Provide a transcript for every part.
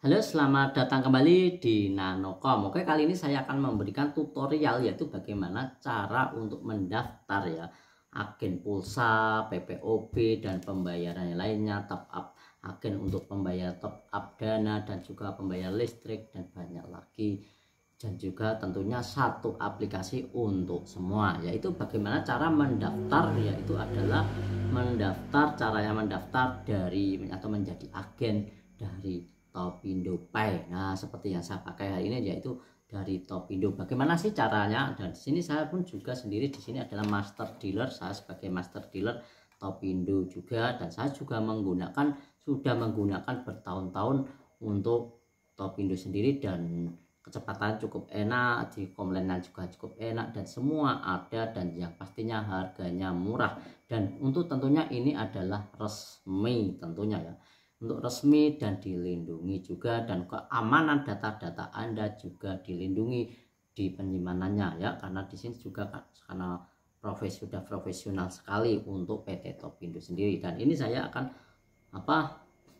Halo, selamat datang kembali di Nanocom. Oke, kali ini saya akan memberikan tutorial yaitu bagaimana cara untuk mendaftar ya agen pulsa, PPOB dan pembayaran lainnya, top up agen untuk pembayaran top up dana dan juga pembayaran listrik dan banyak lagi dan juga tentunya satu aplikasi untuk semua yaitu bagaimana cara mendaftar yaitu adalah mendaftar caranya mendaftar dari atau menjadi agen dari Topindo Pay. Nah, seperti yang saya pakai hari ini yaitu dari Topindo. Bagaimana sih caranya? Dan di sini saya pun juga sendiri di sini adalah master dealer. Saya sebagai master dealer Topindo juga dan saya juga menggunakan sudah menggunakan bertahun-tahun untuk Topindo sendiri dan kecepatan cukup enak, di komplainan juga cukup enak dan semua ada dan yang pastinya harganya murah dan untuk tentunya ini adalah resmi tentunya ya untuk resmi dan dilindungi juga dan keamanan data-data Anda juga dilindungi di penyimpanannya ya karena di sini juga kan, karena profes sudah profesional sekali untuk PT Topindo sendiri dan ini saya akan apa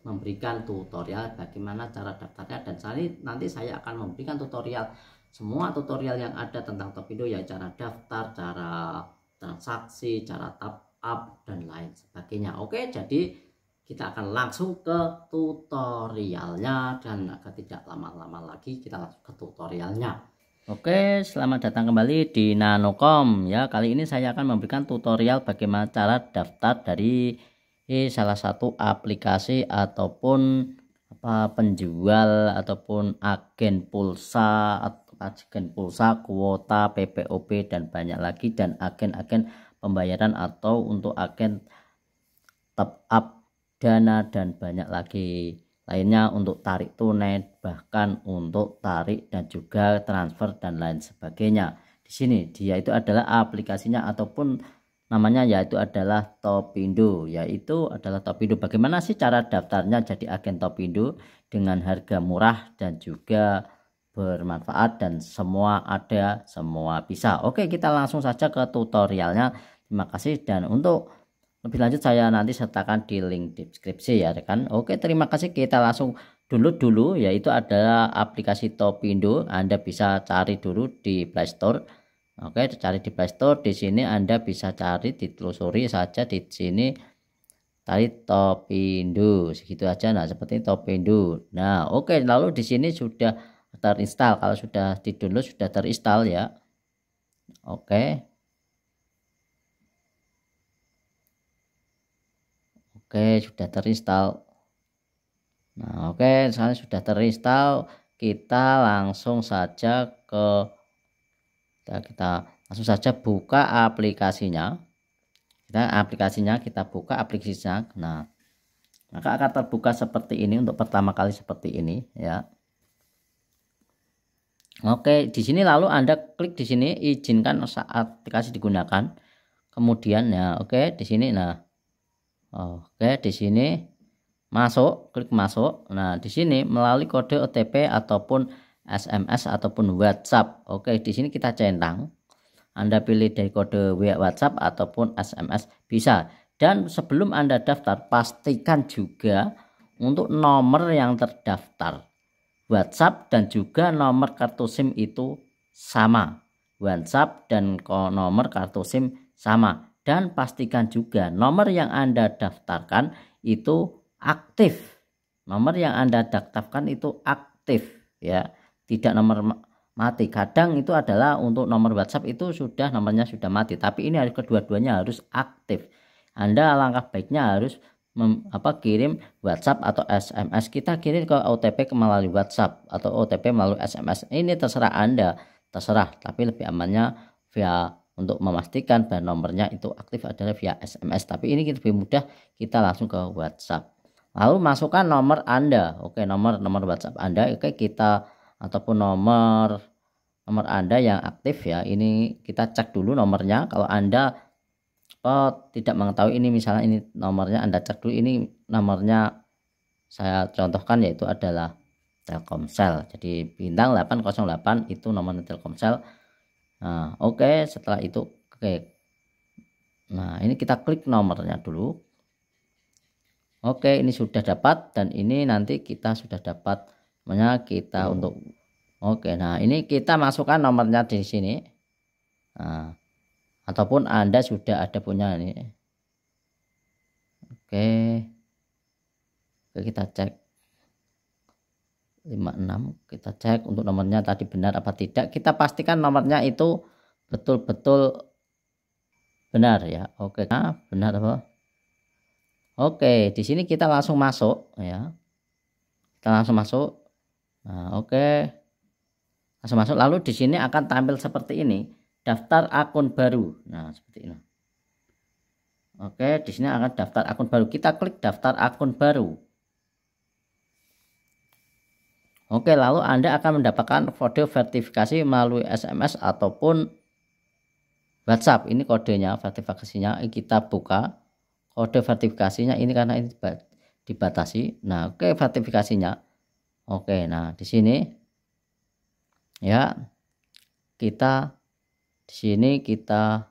memberikan tutorial bagaimana cara daftarnya dan saya, nanti saya akan memberikan tutorial semua tutorial yang ada tentang Topindo ya cara daftar, cara transaksi, cara top up dan lain sebagainya. Oke, jadi kita akan langsung ke tutorialnya dan agar tidak lama-lama lagi kita langsung ke tutorialnya Oke selamat datang kembali di Nanocom ya kali ini saya akan memberikan tutorial bagaimana cara daftar dari eh, salah satu aplikasi ataupun apa penjual ataupun agen pulsa atau agen pulsa kuota PPOP dan banyak lagi dan agen-agen pembayaran atau untuk agen top up dana dan banyak lagi lainnya untuk tarik tunai bahkan untuk tarik dan juga transfer dan lain sebagainya di sini dia itu adalah aplikasinya ataupun namanya yaitu adalah Topindo yaitu adalah Topindo bagaimana sih cara daftarnya jadi agen Topindo dengan harga murah dan juga bermanfaat dan semua ada semua bisa oke kita langsung saja ke tutorialnya terima kasih dan untuk lebih lanjut saya nanti sertakan di link deskripsi ya rekan. Oke terima kasih kita langsung download dulu yaitu adalah aplikasi Topindo. Anda bisa cari dulu di Play Store. Oke cari di Play Store di sini Anda bisa cari ditelusuri saja di sini tadi Topindo segitu aja nah seperti Topindo. Nah oke lalu di sini sudah terinstall kalau sudah di download sudah terinstall ya. Oke Oke, sudah terinstall. Nah, oke, misalnya sudah terinstall, kita langsung saja ke kita, kita langsung saja buka aplikasinya. Kita aplikasinya kita buka aplikasinya. Nah, maka akan terbuka seperti ini untuk pertama kali seperti ini ya. Oke, di sini lalu Anda klik di sini izinkan saat aplikasi digunakan. Kemudian ya, oke, di sini nah Oke, di sini masuk, klik masuk. Nah, di sini melalui kode OTP ataupun SMS ataupun WhatsApp. Oke, di sini kita centang. Anda pilih dari kode WhatsApp ataupun SMS bisa. Dan sebelum Anda daftar, pastikan juga untuk nomor yang terdaftar. WhatsApp dan juga nomor kartu SIM itu sama. WhatsApp dan nomor kartu SIM sama dan pastikan juga nomor yang Anda daftarkan itu aktif. Nomor yang Anda daftarkan itu aktif ya, tidak nomor mati. Kadang itu adalah untuk nomor WhatsApp itu sudah nomornya sudah mati, tapi ini harus kedua-duanya harus aktif. Anda langkah baiknya harus mem, apa kirim WhatsApp atau SMS. Kita kirim ke OTP melalui WhatsApp atau OTP melalui SMS. Ini terserah Anda, terserah, tapi lebih amannya via untuk memastikan bahwa nomornya itu aktif adalah via SMS. Tapi ini kita lebih mudah kita langsung ke WhatsApp. Lalu masukkan nomor Anda. Oke, nomor nomor WhatsApp Anda. Oke, kita ataupun nomor nomor Anda yang aktif ya. Ini kita cek dulu nomornya. Kalau Anda oh, tidak mengetahui ini misalnya ini nomornya Anda cek dulu ini nomornya saya contohkan yaitu adalah Telkomsel. Jadi bintang 808 itu nomor Telkomsel nah oke okay, setelah itu oke nah ini kita klik nomornya dulu oke okay, ini sudah dapat dan ini nanti kita sudah dapat namanya kita hmm. untuk oke okay, nah ini kita masukkan nomornya di sini nah, ataupun anda sudah ada punya ini oke okay. Oke, kita cek 56 kita cek untuk nomornya tadi benar apa tidak kita pastikan nomornya itu betul-betul benar ya oke nah, benar apa oke di sini kita langsung masuk ya kita langsung masuk nah oke langsung masuk lalu di sini akan tampil seperti ini daftar akun baru nah seperti ini oke di sini akan daftar akun baru kita klik daftar akun baru Oke, lalu Anda akan mendapatkan kode verifikasi melalui SMS ataupun WhatsApp. Ini kodenya, verifikasinya kita buka. Kode verifikasinya ini karena ini dibatasi. Nah, oke verifikasinya. Oke, nah di sini ya kita di sini kita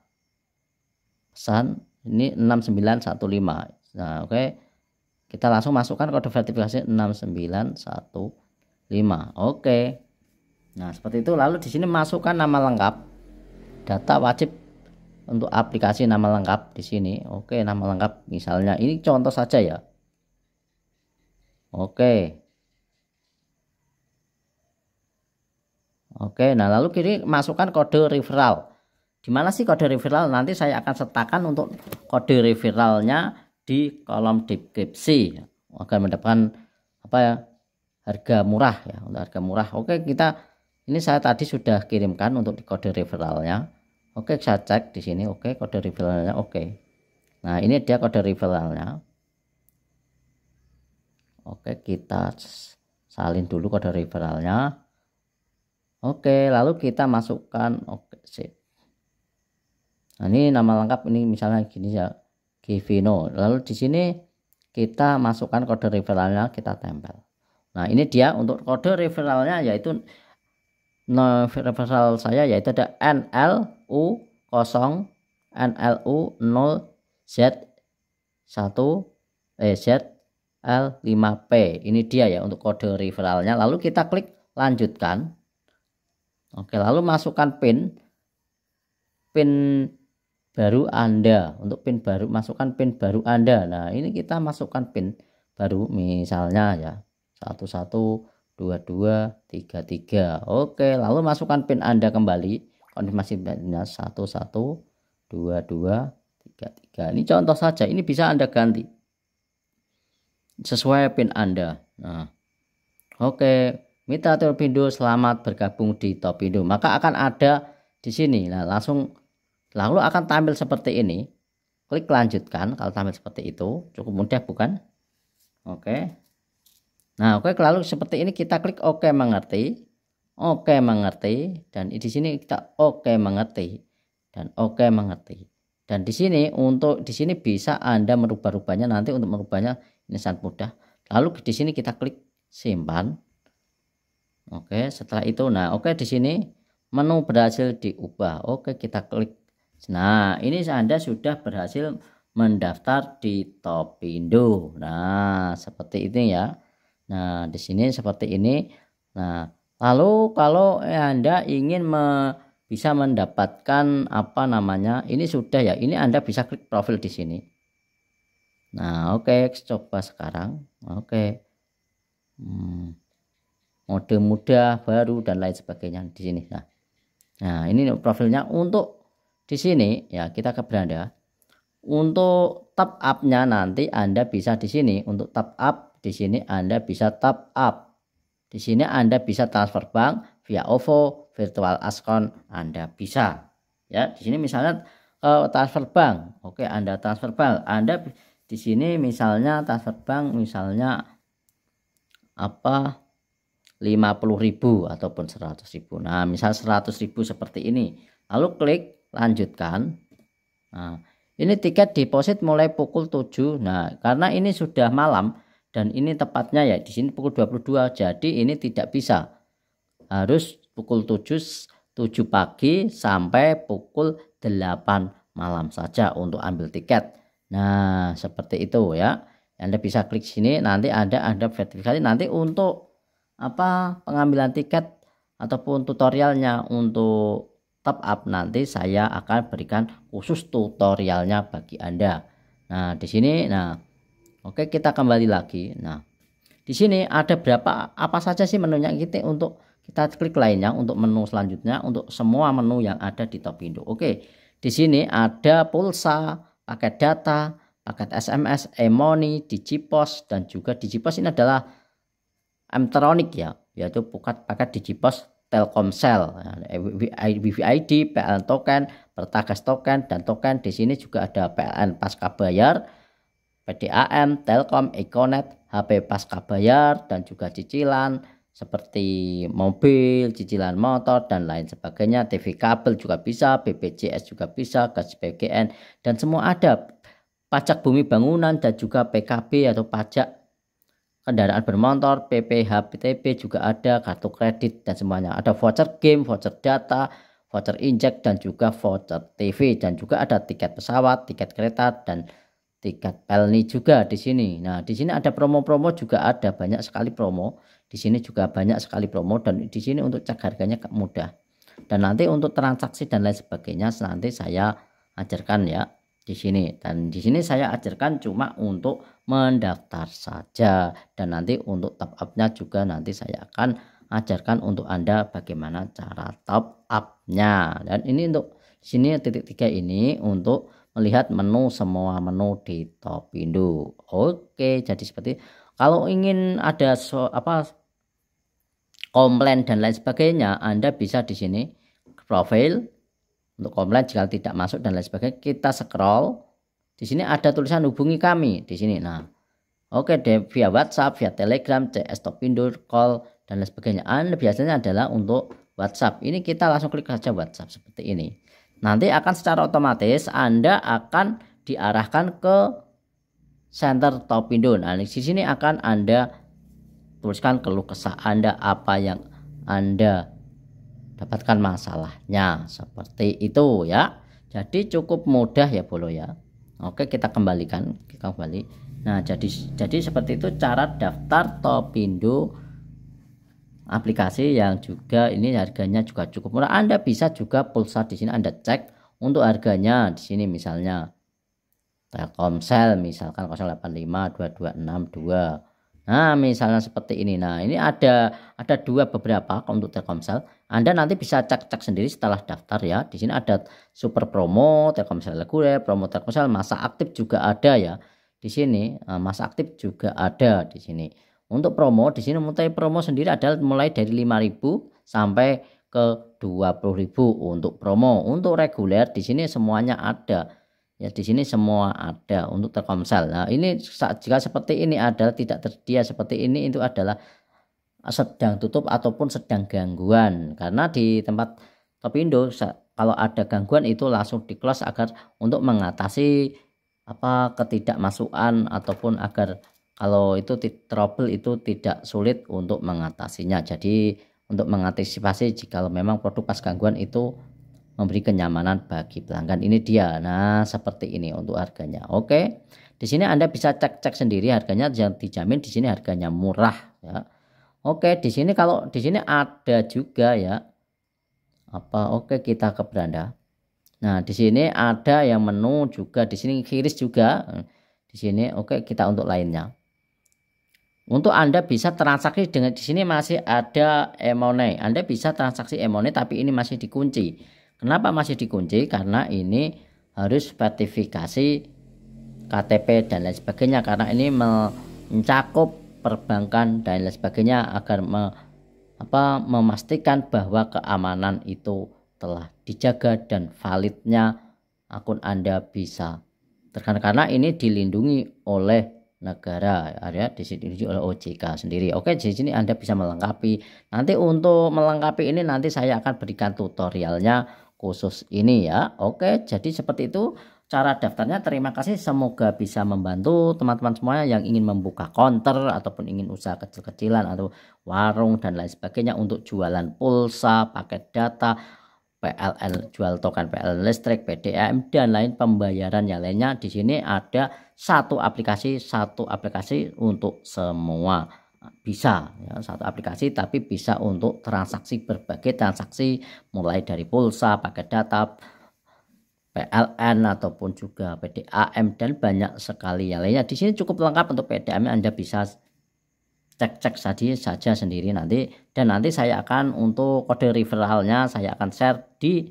pesan ini 6915. Nah, oke. Kita langsung masukkan kode verifikasi 6915. 5 oke nah seperti itu lalu di sini masukkan nama lengkap data wajib untuk aplikasi nama lengkap di sini oke nama lengkap misalnya ini contoh saja ya oke oke nah lalu kiri masukkan kode referral dimana sih kode referral nanti saya akan sertakan untuk kode referralnya di kolom deskripsi agar mendapatkan apa ya harga murah ya untuk harga murah oke kita ini saya tadi sudah kirimkan untuk di kode referralnya oke saya cek di sini oke kode referralnya oke nah ini dia kode referralnya oke kita salin dulu kode referralnya oke lalu kita masukkan oke sip nah ini nama lengkap ini misalnya gini ya Givino lalu di sini kita masukkan kode referralnya kita tempel Nah, ini dia untuk kode referralnya yaitu no, nah, referral saya yaitu ada NLU0 NLU0Z1 eh ZL5P. Ini dia ya untuk kode referralnya. Lalu kita klik lanjutkan. Oke, lalu masukkan PIN PIN baru Anda. Untuk PIN baru masukkan PIN baru Anda. Nah, ini kita masukkan PIN baru misalnya ya 11 22 33 oke lalu masukkan pin anda kembali konfirmasi pinnya dua tiga tiga ini contoh saja ini bisa anda ganti sesuai pin anda nah oke mitra torpedo selamat bergabung di topindo maka akan ada di sini nah langsung lalu akan tampil seperti ini klik lanjutkan kalau tampil seperti itu cukup mudah bukan oke Nah, oke okay, lalu seperti ini kita klik oke okay, mengerti. Oke okay, mengerti dan di sini kita oke okay, mengerti dan oke okay, mengerti. Dan di sini untuk di sini bisa Anda merubah-rubahnya nanti untuk merubahnya ini sangat mudah. Lalu di sini kita klik simpan. Oke, okay, setelah itu nah oke okay, di sini menu berhasil diubah. Oke, okay, kita klik. Nah, ini Anda sudah berhasil mendaftar di Topindo. Nah, seperti itu ya. Nah, di sini seperti ini. Nah, lalu kalau eh, Anda ingin me, bisa mendapatkan apa namanya? Ini sudah ya. Ini Anda bisa klik profil di sini. Nah, oke, okay, coba sekarang. Oke. Okay. Hmm. Mode muda, baru dan lain sebagainya di sini. Nah. Nah, ini profilnya untuk di sini ya, kita ke beranda. Untuk top up-nya nanti Anda bisa di sini untuk top up di sini Anda bisa top up. Di sini Anda bisa transfer bank via OVO, virtual account Anda bisa. Ya, di sini misalnya uh, transfer bank. Oke, Anda transfer bank. Anda di sini misalnya transfer bank misalnya apa 50.000 ataupun 100.000. Nah, misal 100.000 seperti ini. Lalu klik lanjutkan. Nah, ini tiket deposit mulai pukul 7. Nah, karena ini sudah malam, dan ini tepatnya ya di sini pukul 22 jadi ini tidak bisa harus pukul 7 7 pagi sampai pukul 8 malam saja untuk ambil tiket nah seperti itu ya Anda bisa klik sini nanti ada ada verifikasi nanti untuk apa pengambilan tiket ataupun tutorialnya untuk top up nanti saya akan berikan khusus tutorialnya bagi Anda nah di sini nah Oke, kita kembali lagi. Nah, di sini ada berapa apa saja sih menunya kita untuk kita klik lainnya untuk menu selanjutnya untuk semua menu yang ada di Topindo. Oke, di sini ada pulsa, paket data, paket SMS, e-money, digipos dan juga digipos ini adalah Mtronic ya, yaitu paket paket digipos Telkomsel, nah, WVID, PLN token, Pertagas token dan token di sini juga ada PLN pasca bayar PDAM, Telkom, Econet, HP pasca bayar dan juga cicilan seperti mobil, cicilan motor, dan lain sebagainya. TV kabel juga bisa, BPJS juga bisa, gas PGN, dan semua ada. Pajak bumi bangunan dan juga PKB atau pajak kendaraan bermotor, PPH, PTP juga ada, kartu kredit dan semuanya. Ada voucher game, voucher data, voucher injek, dan juga voucher TV. Dan juga ada tiket pesawat, tiket kereta, dan tiket pelni juga di sini. Nah, di sini ada promo-promo juga ada banyak sekali promo. Di sini juga banyak sekali promo dan di sini untuk cek harganya mudah. Dan nanti untuk transaksi dan lain sebagainya nanti saya ajarkan ya di sini. Dan di sini saya ajarkan cuma untuk mendaftar saja dan nanti untuk top up-nya juga nanti saya akan ajarkan untuk Anda bagaimana cara top up-nya. Dan ini untuk sini titik tiga ini untuk melihat menu semua menu di Topindo. Oke, jadi seperti kalau ingin ada so, apa komplain dan lain sebagainya, Anda bisa di sini profil untuk komplain jika tidak masuk dan lain sebagainya. Kita scroll di sini ada tulisan hubungi kami di sini. Nah, oke okay, via WhatsApp, via Telegram, CS Topindo, call dan lain sebagainya. Anda biasanya adalah untuk WhatsApp. Ini kita langsung klik saja WhatsApp seperti ini nanti akan secara otomatis Anda akan diarahkan ke center top window. Nah, di sini akan Anda tuliskan keluh kesah Anda apa yang Anda dapatkan masalahnya seperti itu ya. Jadi cukup mudah ya Bolo ya. Oke, kita kembalikan, kita kembali. Nah, jadi jadi seperti itu cara daftar Topindo aplikasi yang juga ini harganya juga cukup murah. Anda bisa juga pulsa di sini Anda cek untuk harganya di sini misalnya Telkomsel misalkan 08522662. Nah, misalnya seperti ini. Nah, ini ada ada dua beberapa untuk Telkomsel. Anda nanti bisa cek-cek sendiri setelah daftar ya. Di sini ada super promo Telkomsel reguler, promo Telkomsel masa aktif juga ada ya. Di sini nah, masa aktif juga ada di sini. Untuk promo di sini mulai promo sendiri adalah mulai dari 5.000 sampai ke 20.000 untuk promo. Untuk reguler di sini semuanya ada. Ya di sini semua ada untuk Telkomsel. Nah, ini jika seperti ini adalah tidak tersedia seperti ini itu adalah sedang tutup ataupun sedang gangguan. Karena di tempat Topindo kalau ada gangguan itu langsung di close agar untuk mengatasi apa ketidakmasukan ataupun agar kalau itu trouble itu tidak sulit untuk mengatasinya jadi untuk mengantisipasi jika memang produk pas gangguan itu memberi kenyamanan bagi pelanggan ini dia nah seperti ini untuk harganya oke di sini Anda bisa cek-cek sendiri harganya yang dijamin di sini harganya murah ya oke di sini kalau di sini ada juga ya apa oke kita ke beranda nah di sini ada yang menu juga di sini kiris juga di sini oke kita untuk lainnya untuk Anda bisa transaksi dengan di sini masih ada emone. Anda bisa transaksi emone tapi ini masih dikunci. Kenapa masih dikunci? Karena ini harus verifikasi KTP dan lain sebagainya karena ini mencakup perbankan dan lain sebagainya agar me, apa, memastikan bahwa keamanan itu telah dijaga dan validnya akun Anda bisa terkena karena ini dilindungi oleh negara area disetujui oleh OJK sendiri. Oke, di sini Anda bisa melengkapi. Nanti untuk melengkapi ini nanti saya akan berikan tutorialnya khusus ini ya. Oke, jadi seperti itu cara daftarnya. Terima kasih semoga bisa membantu teman-teman semuanya yang ingin membuka konter ataupun ingin usaha kecil-kecilan atau warung dan lain sebagainya untuk jualan pulsa, paket data PLN jual token PLN listrik, PDAM dan lain pembayaran yang lainnya. Di sini ada satu aplikasi, satu aplikasi untuk semua bisa ya, satu aplikasi tapi bisa untuk transaksi berbagai transaksi mulai dari pulsa pakai data PLN ataupun juga PDAM dan banyak sekali yang lainnya di sini cukup lengkap untuk PDAM Anda bisa cek-cek tadi saja sendiri nanti dan nanti saya akan untuk kode referralnya saya akan share di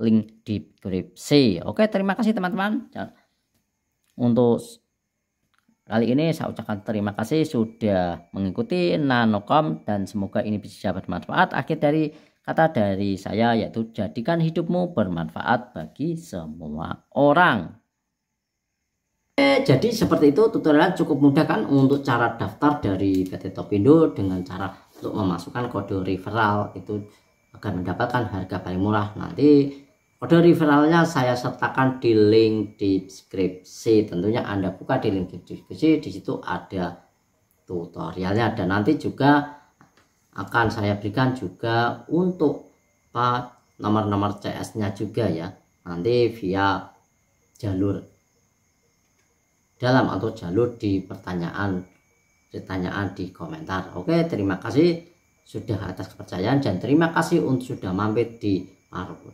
link di deskripsi. Oke, terima kasih teman-teman. Ya. Untuk kali ini saya ucapkan terima kasih sudah mengikuti nanocom dan semoga ini bisa bermanfaat. Akhir dari kata dari saya yaitu jadikan hidupmu bermanfaat bagi semua orang jadi seperti itu tutorial cukup mudah kan untuk cara daftar dari PT Topindo dengan cara untuk memasukkan kode referral itu agar mendapatkan harga paling murah. Nanti kode referralnya saya sertakan di link deskripsi. Tentunya Anda buka di link deskripsi, di situ ada tutorialnya dan nanti juga akan saya berikan juga untuk nomor-nomor CS-nya juga ya. Nanti via jalur dalam atau jalur di pertanyaan pertanyaan di komentar oke terima kasih sudah atas kepercayaan dan terima kasih untuk sudah mampir di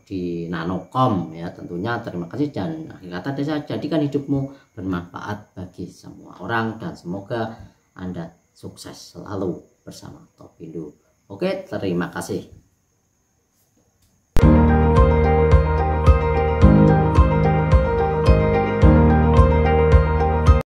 di Nanocom ya tentunya terima kasih dan akhir kata desa jadikan hidupmu bermanfaat bagi semua orang dan semoga Anda sukses selalu bersama Topindo. Oke, terima kasih.